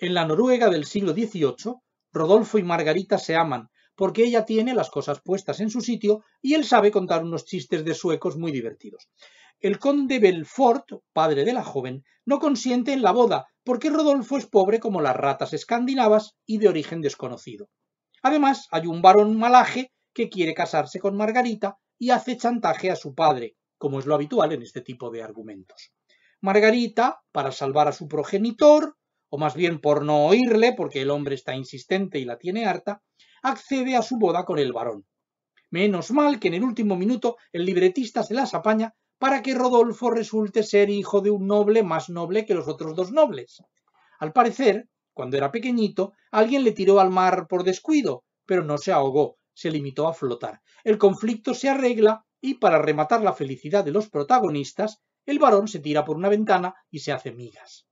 En la Noruega del siglo XVIII, Rodolfo y Margarita se aman, porque ella tiene las cosas puestas en su sitio y él sabe contar unos chistes de suecos muy divertidos. El conde Belfort, padre de la joven, no consiente en la boda, porque Rodolfo es pobre como las ratas escandinavas y de origen desconocido. Además, hay un varón malaje que quiere casarse con Margarita y hace chantaje a su padre, como es lo habitual en este tipo de argumentos. Margarita, para salvar a su progenitor, o más bien por no oírle, porque el hombre está insistente y la tiene harta, accede a su boda con el varón. Menos mal que en el último minuto el libretista se las apaña para que Rodolfo resulte ser hijo de un noble más noble que los otros dos nobles. Al parecer, cuando era pequeñito, alguien le tiró al mar por descuido, pero no se ahogó, se limitó a flotar. El conflicto se arregla y para rematar la felicidad de los protagonistas, el varón se tira por una ventana y se hace migas.